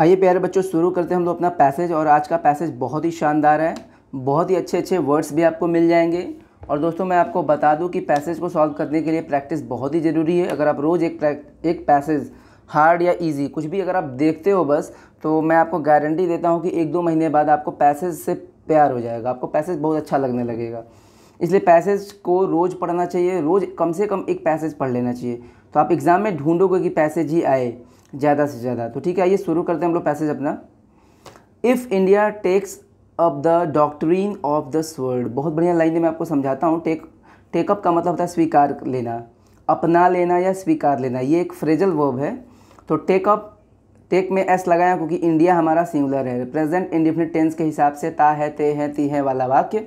आइए प्यारे बच्चों शुरू करते हैं हम लोग अपना पैसेज और आज का पैसेज बहुत ही शानदार है बहुत ही अच्छे अच्छे वर्ड्स भी आपको मिल जाएंगे और दोस्तों मैं आपको बता दूं कि पैसेज को सॉल्व करने के लिए प्रैक्टिस बहुत ही ज़रूरी है अगर आप रोज़ एक एक पैसेज हार्ड या इजी कुछ भी अगर आप देखते हो बस तो मैं आपको गारंटी देता हूँ कि एक दो महीने बाद आपको पैसेज से प्यार हो जाएगा आपको पैसेज बहुत अच्छा लगने लगेगा इसलिए पैसेज को रोज़ पढ़ना चाहिए रोज़ कम से कम एक पैसेज पढ़ लेना चाहिए तो आप एग्ज़ाम में ढूंढोगे कि पैसेज ही आए ज़्यादा से ज़्यादा तो ठीक है आइए शुरू करते हैं हम लोग पैसेज अपना if India takes up the doctrine of the sword बहुत बढ़िया लाइन मैं आपको समझाता हूँ टेक टेकअप का मतलब होता है स्वीकार लेना अपना लेना या स्वीकार लेना ये एक फ्रेजल वर्ब है तो टेकअप टेक में एस लगाया क्योंकि इंडिया हमारा सिंगुलर है प्रेजेंट इंडिफिनिट टेंस के हिसाब से ता है ते है ती है वाला वाक्य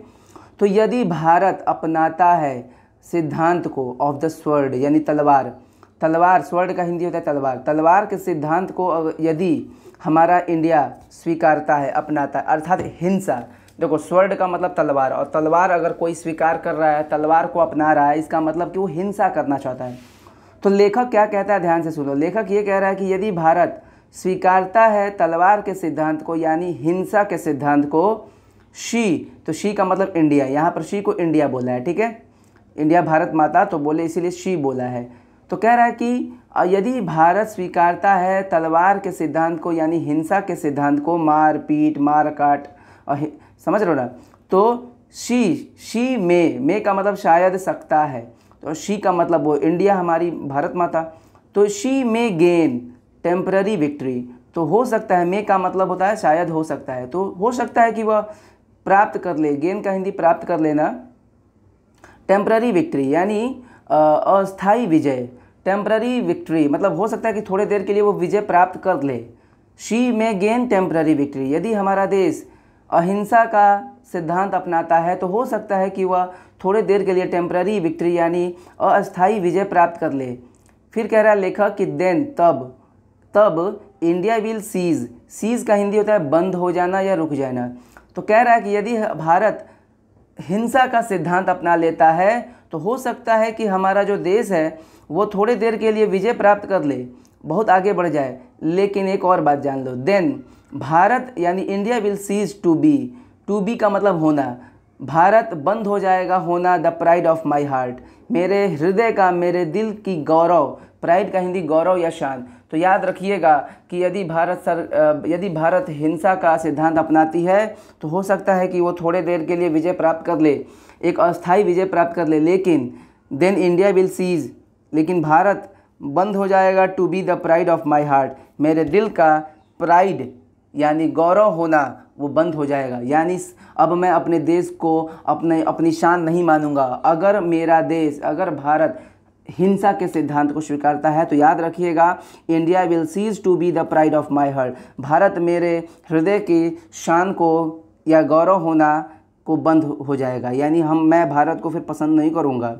तो यदि भारत अपनाता है सिद्धांत को ऑफ द स्वर्ड यानी तलवार तलवार स्वर्ण का हिंदी होता है तलवार तलवार के सिद्धांत को यदि हमारा इंडिया स्वीकारता है अपनाता है अर्थात हिंसा देखो स्वर्ण का मतलब तलवार और तलवार अगर कोई स्वीकार कर रहा है तलवार को अपना रहा है इसका मतलब कि वो हिंसा करना चाहता है तो लेखक क्या कहता है ध्यान से सुनो लेखक ये कह रहा है कि यदि भारत स्वीकारता है तलवार के सिद्धांत को यानी हिंसा के सिद्धांत को शी तो शी का मतलब इंडिया यहाँ पर शी को इंडिया बोला है ठीक है इंडिया भारत माता तो बोले इसीलिए शी बोला है तो कह रहा है कि यदि भारत स्वीकारता है तलवार के सिद्धांत को यानी हिंसा के सिद्धांत को मार पीट मार काट और समझ रहे हो ना तो शी शी मे मे का मतलब शायद सकता है तो शी का मतलब वो इंडिया हमारी भारत माता तो she may gain temporary victory तो हो सकता है मे का मतलब होता है शायद हो सकता है तो हो सकता है कि वह प्राप्त कर ले गेन का हिंदी प्राप्त कर लेना टेम्प्ररी विक्ट्री यानी अस्थाई विजय टेम्प्ररी विक्ट्री मतलब हो सकता है कि थोड़ी देर के लिए वो विजय प्राप्त कर ले शी में गेन टेम्प्ररी विक्ट्री यदि हमारा देश अहिंसा का सिद्धांत अपनाता है तो हो सकता है कि वह थोड़ी देर के लिए टेम्प्ररी विक्ट्री यानी अस्थाई विजय प्राप्त कर ले फिर कह रहा है लेखक कि देन तब तब इंडिया विल सीज सीज का हिंदी होता है बंद हो जाना या रुक जाना तो कह रहा है कि यदि भारत हिंसा का सिद्धांत अपना लेता है तो हो सकता है कि हमारा जो देश है वो थोड़ी देर के लिए विजय प्राप्त कर ले बहुत आगे बढ़ जाए लेकिन एक और बात जान लो देन भारत यानी India will cease to be to be का मतलब होना भारत बंद हो जाएगा होना the pride of my heart मेरे हृदय का मेरे दिल की गौरव प्राइड का हिंदी गौरव या शान तो याद रखिएगा कि यदि भारत सर यदि भारत हिंसा का सिद्धांत अपनाती है तो हो सकता है कि वो थोड़े देर के लिए विजय प्राप्त कर ले एक अस्थायी विजय प्राप्त कर ले लेकिन देन इंडिया विल सीज लेकिन भारत बंद हो जाएगा to be the pride of my heart मेरे दिल का प्राइड यानी गौरव होना वो बंद हो जाएगा यानी अब मैं अपने देश को अपने अपनी शान नहीं मानूंगा अगर मेरा देश अगर भारत हिंसा के सिद्धांत को स्वीकारता है तो याद रखिएगा India will cease to be the pride of my heart Bharat मेरे हृदय की शान को या गौरव होना को बंद हो जाएगा यानी हम मैं भारत को फिर पसंद नहीं करूँगा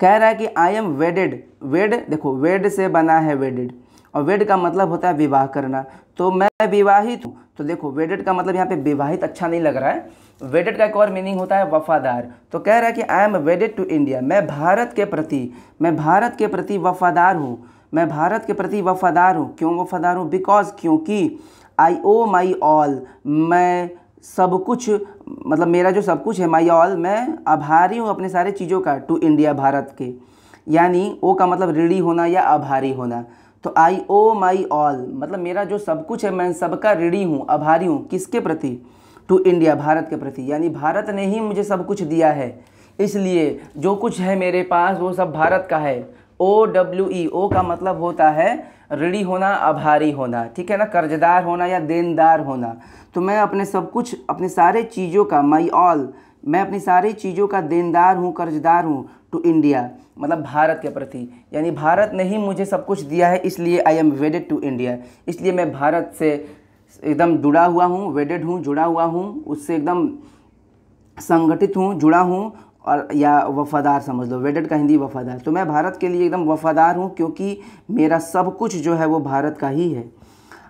कह रहा है कि आई एम वेडेड वेड देखो वेड से बना है वेडेड और वेड का मतलब होता है विवाह करना तो मैं विवाहित हूँ तो देखो वेडेड का मतलब यहाँ पे विवाहित अच्छा नहीं लग रहा है वेडेड का एक और मीनिंग होता है वफादार तो कह रहा है कि I am wedded to India मैं भारत के प्रति मैं भारत के प्रति वफादार हूँ मैं भारत के प्रति वफादार हूँ क्यों वफादार हूँ बिकॉज क्योंकि आई ओ माई ऑल मैं सब कुछ मतलब मेरा जो सब कुछ है माई ऑल मैं आभारी हूँ अपने सारे चीज़ों का टू इंडिया भारत के यानी ओ का मतलब ऋणी होना या आभारी होना तो आई ओ माई ऑल मतलब मेरा जो सब कुछ है मैं सबका ऋणी हूँ आभारी हूँ किसके प्रति टू इंडिया भारत के प्रति यानी भारत ने ही मुझे सब कुछ दिया है इसलिए जो कुछ है मेरे पास वो सब भारत का है ओ डब्ल्यू ई ओ का मतलब होता है ऋणी होना आभारी होना ठीक है ना कर्जदार होना या देनदार होना तो मैं अपने सब कुछ अपने सारे चीज़ों का माई ऑल मैं अपनी सारी चीज़ों का देनदार हूँ कर्जदार हूँ टू इंडिया मतलब भारत के प्रति यानी भारत ने ही मुझे सब कुछ दिया है इसलिए I am wedded to India इसलिए मैं भारत से एकदम जुड़ा हुआ हूँ वेडेड हूँ जुड़ा हुआ हूँ उससे एकदम संगठित हूँ जुड़ा हूँ और या वफ़ादार समझ लो वेडेड का हिंदी वफ़ादार तो मैं भारत के लिए एकदम वफ़ादार हूँ क्योंकि मेरा सब कुछ जो है वो भारत का ही है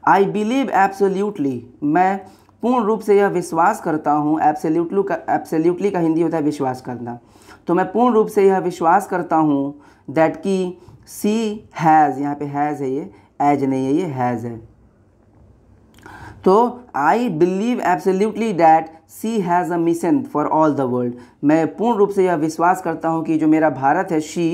आई बिलीव एब्सोल्यूटली मैं पूर्ण रूप से यह विश्वास करता हूँ एब्सोल्यूटली का एब्सोल्यूटली का हिंदी होता है विश्वास करना तो मैं पूर्ण रूप से यह विश्वास करता हूँ दैट की सी हैज़ यहाँ पे हैज़ है ये एज नहीं है ये हैज़ है तो I believe absolutely that she has a mission for all the world मैं पूर्ण रूप से यह विश्वास करता हूँ कि जो मेरा भारत है शी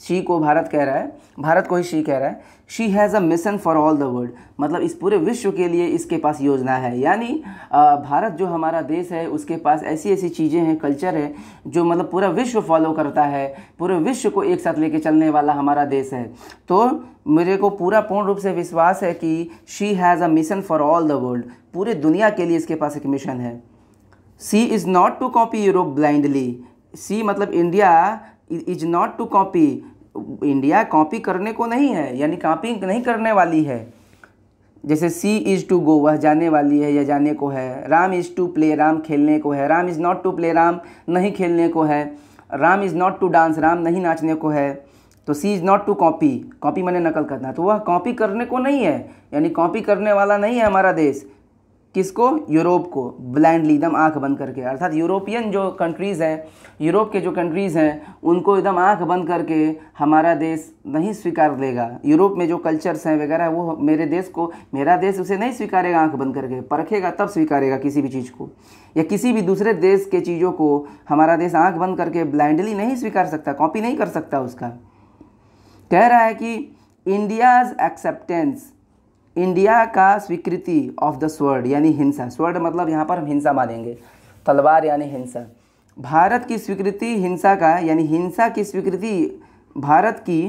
शी को भारत कह रहा है भारत को ही शी कह रहा है she has a mission for all the world मतलब इस पूरे विश्व के लिए इसके पास योजना है यानी भारत जो हमारा देश है उसके पास ऐसी ऐसी चीज़ें हैं कल्चर है जो मतलब पूरा विश्व फॉलो करता है पूरे विश्व को एक साथ लेके चलने वाला हमारा देश है तो मेरे को पूरा पूर्ण रूप से विश्वास है कि she has a mission for all the world पूरे दुनिया के लिए इसके पास एक मिशन है she is not to copy Europe blindly she मतलब India is not to copy India copy करने को नहीं है यानी कॉपी नहीं करने वाली है जैसे सी इज़ टू गो वह जाने वाली है या जाने को है Ram is to play Ram खेलने को है Ram is not to play Ram नहीं खेलने को है Ram is not to dance Ram नहीं नाचने को है तो she is not to copy copy मैंने नकल करना तो वह कॉपी करने को नहीं है यानी कॉपी करने वाला नहीं है हमारा देश किसको यूरोप को ब्लाइंडली एकदम आंख बंद करके अर्थात यूरोपियन जो कंट्रीज़ हैं यूरोप के जो कंट्रीज़ हैं उनको एकदम आंख बंद करके हमारा देश नहीं स्वीकार लेगा यूरोप में जो कल्चर्स हैं वगैरह वो मेरे देश को मेरा देश उसे नहीं स्वीकारेगा आंख बंद करके परखेगा तब स्वीकारेगा किसी भी चीज़ को या किसी भी दूसरे देश के चीज़ों को हमारा देश आँख बंद करके ब्लाइंडली नहीं स्वीकार सकता कॉपी नहीं कर सकता उसका कह रहा है कि इंडियाज़ एक्सेप्टेंस इंडिया का स्वीकृति ऑफ द स्वर्ड यानी हिंसा स्वर्ड मतलब यहाँ पर हम हिंसा मानेंगे तलवार यानी हिंसा भारत की स्वीकृति हिंसा का यानी हिंसा की स्वीकृति भारत की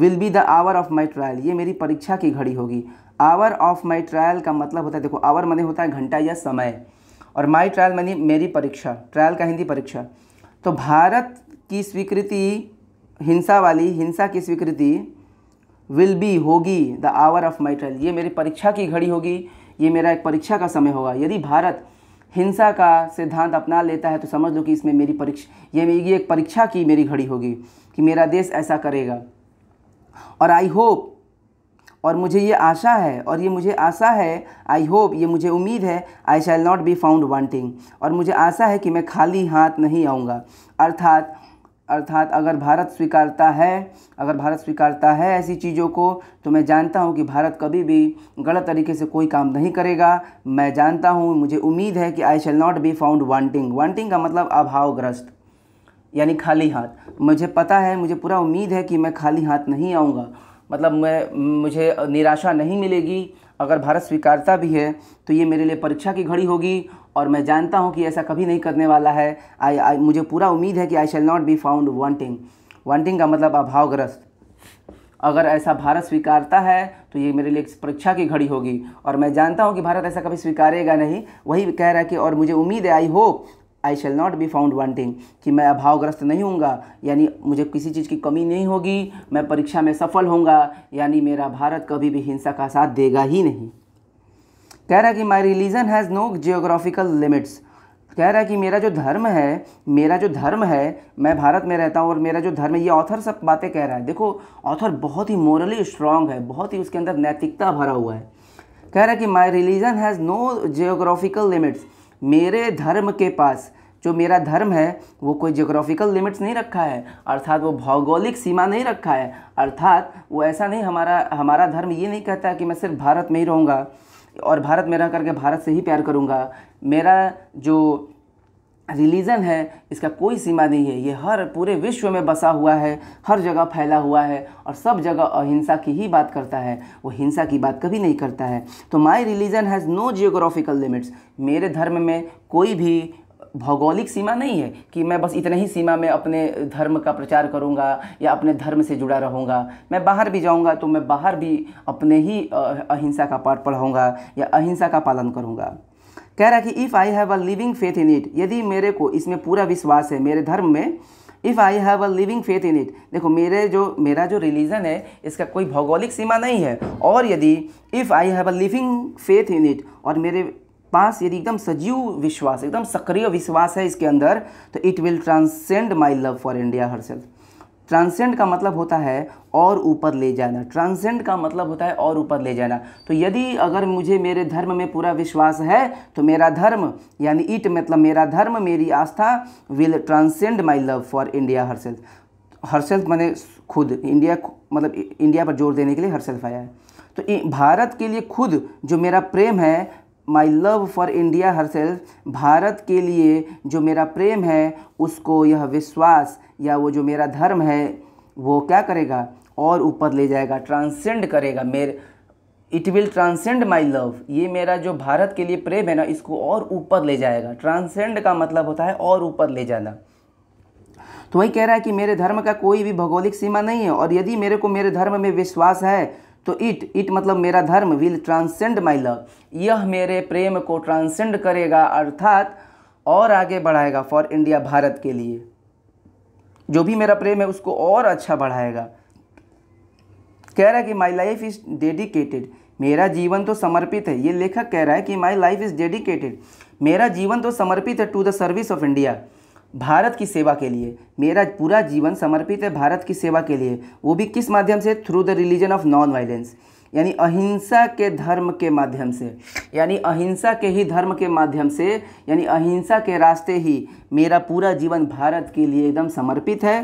will be the hour of my trial ये मेरी परीक्षा की घड़ी होगी आवर ऑफ माई ट्रायल का मतलब होता है देखो आवर मने होता है घंटा या समय और माई ट्रायल मनी मेरी परीक्षा ट्रायल का हिंदी परीक्षा तो भारत की स्वीकृति हिंसा वाली हिंसा की स्वीकृति विल बी होगी the hour of my trial ये मेरी परीक्षा की घड़ी होगी ये मेरा एक परीक्षा का समय होगा यदि भारत हिंसा का सिद्धांत अपना लेता है तो समझ लो कि इसमें मेरी परीक्षा ये मेरी एक परीक्षा की मेरी घड़ी होगी कि मेरा देश ऐसा करेगा और आई होप और मुझे ये आशा है और ये मुझे आशा है आई होप ये मुझे उम्मीद है I shall not be found wanting और मुझे आशा है कि मैं खाली हाथ नहीं आऊँगा अर्थात अर्थात अगर भारत स्वीकारता है अगर भारत स्वीकारता है ऐसी चीज़ों को तो मैं जानता हूँ कि भारत कभी भी गलत तरीके से कोई काम नहीं करेगा मैं जानता हूँ मुझे उम्मीद है कि I shall not be found wanting wanting का मतलब अभावग्रस्त यानी खाली हाथ मुझे पता है मुझे पूरा उम्मीद है कि मैं खाली हाथ नहीं आऊँगा मतलब मैं मुझे निराशा नहीं मिलेगी अगर भारत स्वीकारता भी है तो ये मेरे लिए परीक्षा की घड़ी होगी और मैं जानता हूँ कि ऐसा कभी नहीं करने वाला है आई आई मुझे पूरा उम्मीद है कि I shall not be found wanting wanting का मतलब अभावग्रस्त अगर ऐसा भारत स्वीकारता है तो ये मेरे लिए परीक्षा की घड़ी होगी और मैं जानता हूँ कि भारत ऐसा कभी स्वीकारेगा नहीं वही कह रहा है कि और मुझे उम्मीद है I hope I shall not be found wanting कि मैं अभावग्रस्त नहीं हूँ यानी मुझे किसी चीज़ की कमी नहीं होगी मैं परीक्षा में सफल होऊंगा यानी मेरा भारत कभी भी हिंसा का साथ देगा ही नहीं कह रहा कि my religion has no geographical limits कह रहा है कि मेरा जो धर्म है मेरा जो धर्म है मैं भारत में रहता हूँ और मेरा जो धर्म है ये ऑथर सब बातें कह रहा है देखो ऑथर बहुत ही मॉरली स्ट्रांग है बहुत ही उसके अंदर नैतिकता भरा हुआ है कह रहा है कि my religion has no geographical limits मेरे धर्म के पास जो मेरा धर्म है वो कोई जोग्राफिकल लिमिट्स नहीं रखा है अर्थात वो भौगोलिक सीमा नहीं रखा है अर्थात वो ऐसा नहीं हमारा हमारा धर्म ये नहीं कहता कि मैं सिर्फ भारत में ही रहूँगा और भारत में रह करके भारत से ही प्यार करूँगा मेरा जो रिलीज़न है इसका कोई सीमा नहीं है ये हर पूरे विश्व में बसा हुआ है हर जगह फैला हुआ है और सब जगह अहिंसा की ही बात करता है वो हिंसा की बात कभी नहीं करता है तो my religion has no geographical limits मेरे धर्म में कोई भी भौगोलिक सीमा नहीं है कि मैं बस इतने ही सीमा में अपने धर्म का प्रचार करूंगा या अपने धर्म से जुड़ा रहूंगा मैं बाहर भी जाऊंगा तो मैं बाहर भी अपने ही अहिंसा का पाठ पढ़ाऊंगा या अहिंसा का पालन करूंगा कह रहा है कि if I have a living faith in it यदि मेरे को इसमें पूरा विश्वास है मेरे धर्म में if I have a living faith in it देखो मेरे जो मेरा जो रिलीजन है इसका कोई भौगोलिक सीमा नहीं है और यदि if I have a living faith in it और मेरे पास यदि एकदम सजीव विश्वास एकदम सक्रिय विश्वास है इसके अंदर तो it will transcend my love for India herself transcend का मतलब होता है और ऊपर ले जाना ट्रांसेंड का मतलब होता है और ऊपर ले जाना तो यदि अगर मुझे मेरे धर्म में पूरा विश्वास है तो मेरा धर्म यानी इट मतलब मेरा धर्म मेरी आस्था will transcend my love for India herself herself मैंने खुद इंडिया मतलब इंडिया पर जोर देने के लिए हर सेल्फ आया है तो भारत के लिए खुद जो मेरा प्रेम है my love for India her Bharat के लिए जो मेरा प्रेम है उसको यह विश्वास या वो जो मेरा धर्म है वो क्या करेगा और ऊपर ले जाएगा ट्रांसेंड करेगा मेरे it will transcend my love ये मेरा जो भारत के लिए प्रेम है ना इसको और ऊपर ले जाएगा ट्रांसेंड का मतलब होता है और ऊपर ले जाना तो वही कह रहा है कि मेरे धर्म का कोई भी भौगोलिक सीमा नहीं है और यदि मेरे को मेरे धर्म में विश्वास है तो इट इट मतलब मेरा धर्म विल ट्रांसेंड माई लव यह मेरे प्रेम को ट्रांसेंड करेगा अर्थात और आगे बढ़ाएगा फॉर इंडिया भारत के लिए जो भी मेरा प्रेम है उसको और अच्छा बढ़ाएगा कह रहा है कि माई लाइफ इज़ डेडिकेटेड मेरा जीवन तो समर्पित है ये लेखक कह रहा है कि माई लाइफ इज़ डेडिकेटेड मेरा जीवन तो समर्पित है to the service of India Bharat की सेवा के लिए मेरा पूरा जीवन समर्पित है भारत की सेवा के लिए वो भी किस माध्यम से through the religion of non violence यानी अहिंसा के धर्म के माध्यम से यानी अहिंसा के ही धर्म के माध्यम से यानी अहिंसा के रास्ते ही मेरा पूरा जीवन भारत के लिए एकदम समर्पित है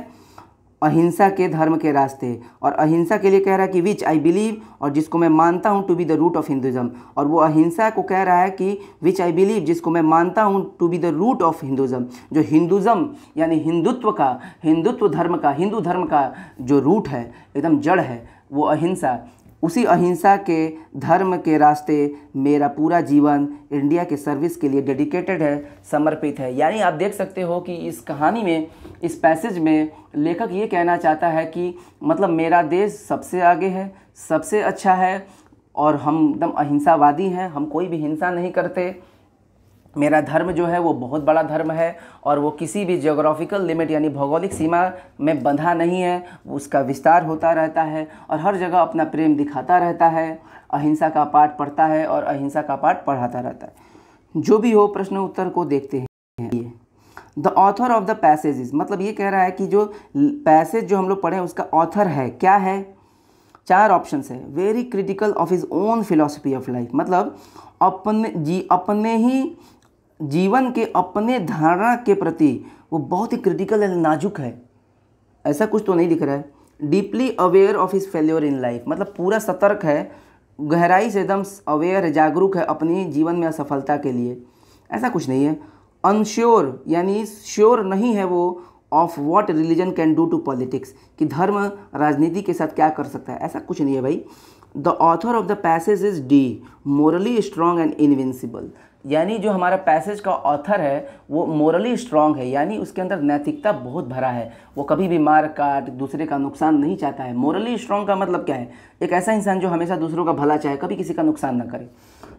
अहिंसा के धर्म के रास्ते और अहिंसा के लिए कह रहा है कि विच आई बिलीव और जिसको मैं मानता हूँ to be the root of Hinduism और वो अहिंसा को कह रहा है कि विच आई बिलीव जिसको मैं मानता हूँ to be the root of Hinduism जो हिंदुज़म यानी हिंदुत्व का हिंदुत्व धर्म का हिंदू धर्म का जो रूट है एकदम जड़ है वो अहिंसा उसी अहिंसा के धर्म के रास्ते मेरा पूरा जीवन इंडिया के सर्विस के लिए डेडिकेटेड है समर्पित है यानी आप देख सकते हो कि इस कहानी में इस पैसेज में लेखक ये कहना चाहता है कि मतलब मेरा देश सबसे आगे है सबसे अच्छा है और हम एकदम अहिंसावादी हैं हम कोई भी हिंसा नहीं करते मेरा धर्म जो है वो बहुत बड़ा धर्म है और वो किसी भी जोग्राफिकल लिमिट यानी भौगोलिक सीमा में बंधा नहीं है उसका विस्तार होता रहता है और हर जगह अपना प्रेम दिखाता रहता है अहिंसा का पाठ पढ़ता है और अहिंसा का पाठ पढ़ाता रहता है जो भी हो प्रश्न उत्तर को देखते हैं the author of the passages मतलब ये कह रहा है कि जो पैसेज जो हम लोग पढ़े उसका ऑथर है क्या है चार ऑप्शन है very critical of his own philosophy of life मतलब अपने जी अपने ही जीवन के अपने धारणा के प्रति वो बहुत ही क्रिटिकल एंड नाजुक है ऐसा कुछ तो नहीं दिख रहा है deeply aware of his failure in life मतलब पूरा सतर्क है गहराई से एकदम अवेयर है जागरूक है अपनी जीवन में असफलता के लिए ऐसा कुछ नहीं है अनश्योर यानी श्योर नहीं है वो of what religion can do to politics कि धर्म राजनीति के साथ क्या कर सकता है ऐसा कुछ नहीं है भाई the author of the passage is D morally strong and invincible यानी जो हमारा पैसेज का ऑथर है वो मोरली स्ट्रांग है यानी उसके अंदर नैतिकता बहुत भरा है वो कभी भी मार काट दूसरे का नुकसान नहीं चाहता है मोरली स्ट्रांग का मतलब क्या है एक ऐसा इंसान जो हमेशा दूसरों का भला चाहे कभी किसी का नुकसान ना करे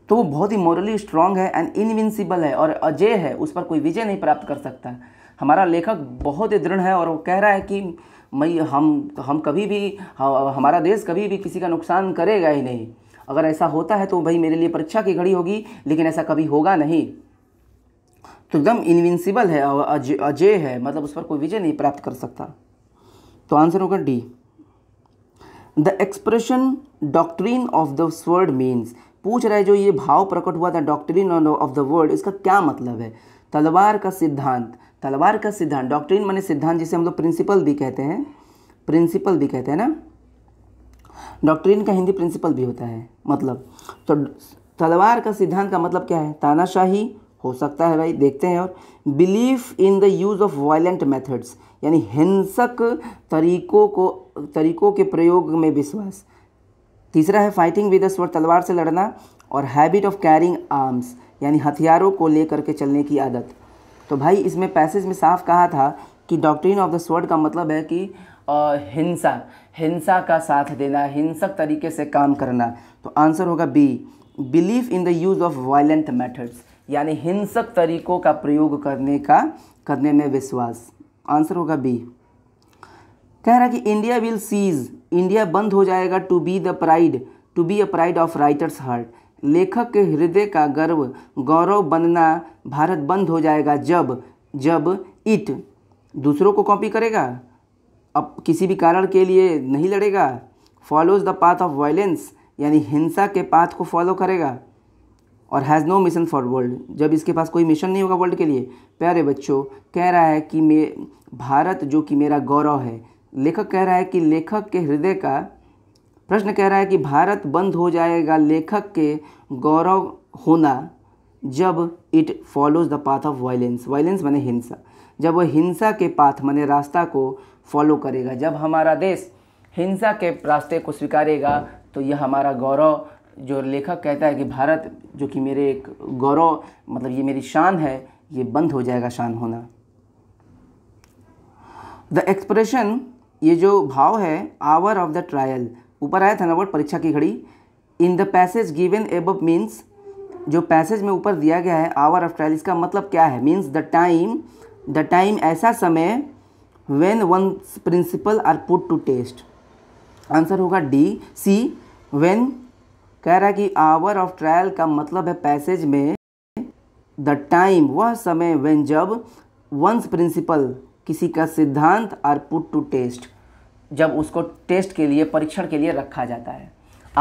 तो वो बहुत ही मोरली स्ट्रांग है एंड इनविंसिबल है और अजय है उस पर कोई विजय नहीं प्राप्त कर सकता हमारा लेखक बहुत ही दृढ़ है और वो कह रहा है कि मैं हम हम कभी भी हमारा देश कभी भी किसी का नुकसान करेगा ही नहीं अगर ऐसा होता है तो भाई मेरे लिए परीक्षा की घड़ी होगी लेकिन ऐसा कभी होगा नहीं तो एकदम इनविंसिबल है अजय है मतलब उस पर कोई विजय नहीं प्राप्त कर सकता तो आंसर होगा D the expression doctrine of the word means पूछ रहे जो ये भाव प्रकट हुआ था डॉक्ट्रीन ऑफ द वर्ड इसका क्या मतलब है तलवार का सिद्धांत तलवार का सिद्धांत डॉक्ट्रीन माने सिद्धांत जिसे हम लोग प्रिंसिपल भी कहते हैं प्रिंसिपल भी कहते हैं ना डॉक्ट्रिन का हिंदी प्रिंसिपल भी होता है मतलब तो तलवार का सिद्धांत का मतलब क्या है तानाशाही हो सकता है भाई देखते हैं और belief in the use of violent methods यानी हिंसक तरीकों को तरीकों के प्रयोग में विश्वास तीसरा है फाइटिंग विद स्वर तलवार से लड़ना और हैबिट ऑफ कैरिंग आर्म्स यानी हथियारों को लेकर के चलने की आदत तो भाई इसमें पैसेज में साफ कहा था कि डॉक्ट्रिन ऑफ द स्वर्ड का मतलब है कि हिंसा हिंसा का साथ देना हिंसक तरीके से काम करना तो आंसर होगा B believe in the use of violent methods यानी हिंसक तरीकों का प्रयोग करने का करने में विश्वास आंसर होगा बी कह रहा कि इंडिया विल सीज इंडिया बंद हो जाएगा to be the pride to be a pride of writer's heart लेखक के हृदय का गर्व गौरव बनना भारत बंद हो जाएगा जब जब इट दूसरों को कॉपी करेगा अब किसी भी कारण के लिए नहीं लड़ेगा follows the path of violence यानी हिंसा के पाथ को फॉलो करेगा और has no mission for world जब इसके पास कोई मिशन नहीं होगा वर्ल्ड के लिए प्यारे बच्चों कह रहा है कि मे भारत जो कि मेरा गौरव है लेखक कह रहा है कि लेखक के हृदय का प्रश्न कह रहा है कि भारत बंद हो जाएगा लेखक के गौरव होना जब it follows the path of violence violence माने हिंसा जब वह हिंसा के पाथ माने रास्ता को फॉलो करेगा जब हमारा देश हिंसा के रास्ते को स्वीकारेगा तो यह हमारा गौरव जो लेखक कहता है कि भारत जो कि मेरे एक गौरव मतलब ये मेरी शान है ये बंद हो जाएगा शान होना द एक्सप्रेशन ये जो भाव है आवर ऑफ द ट्रायल ऊपर आया था ना परीक्षा की घड़ी in the passage given above means जो पैसेज में ऊपर दिया गया है आवर ऑफ ट्रायल इसका मतलब क्या है means the time the time ऐसा समय when one principle are put to test answer होगा डी सी वेन कह रहा है कि आवर ऑफ ट्रायल का मतलब है पैसेज में द टाइम वह समय वेन जब वंस प्रिंसिपल किसी का सिद्धांत आर पुट टू टेस्ट जब उसको टेस्ट के लिए परीक्षण के लिए रखा जाता है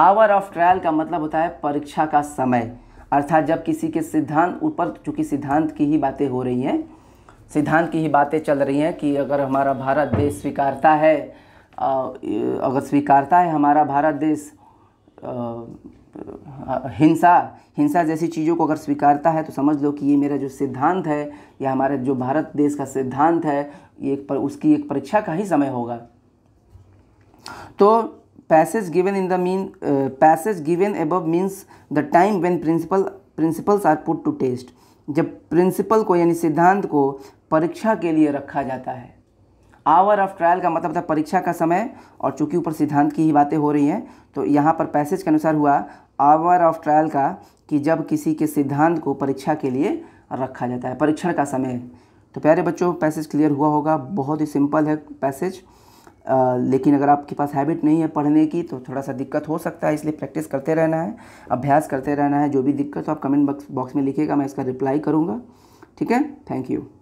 आवर ऑफ ट्रायल का मतलब होता है परीक्षा का समय अर्थात जब किसी के सिद्धांत ऊपर चूंकि सिद्धांत की ही बातें हो रही हैं सिद्धांत की ही बातें चल रही हैं कि अगर हमारा भारत देश स्वीकारता है अगर स्वीकारता है हमारा भारत देश हिंसा हिंसा जैसी चीज़ों को अगर स्वीकारता है तो समझ लो कि ये मेरा जो सिद्धांत है या हमारे जो भारत देश का सिद्धांत है ये एक पर उसकी एक परीक्षा का ही समय होगा तो passage given in the mean passage given above means the time when principle principles are put to test जब प्रिंसिपल को यानी सिद्धांत को परीक्षा के लिए रखा जाता है आवर ऑफ ट्रायल का मतलब था परीक्षा का समय और चूंकि ऊपर सिद्धांत की ही बातें हो रही हैं तो यहाँ पर पैसेज के अनुसार हुआ आवर ऑफ ट्रायल का कि जब किसी के सिद्धांत को परीक्षा के लिए रखा जाता है परीक्षण का समय तो प्यारे बच्चों पैसेज क्लियर हुआ होगा बहुत ही सिंपल है पैसेज आ, लेकिन अगर आपके पास हैबिट नहीं है पढ़ने की तो थोड़ा सा दिक्कत हो सकता है इसलिए प्रैक्टिस करते रहना है अभ्यास करते रहना है जो भी दिक्कत हो आप कमेंट बॉक्स बॉक्स में लिखिएगा मैं इसका रिप्लाई करूँगा ठीक है थैंक यू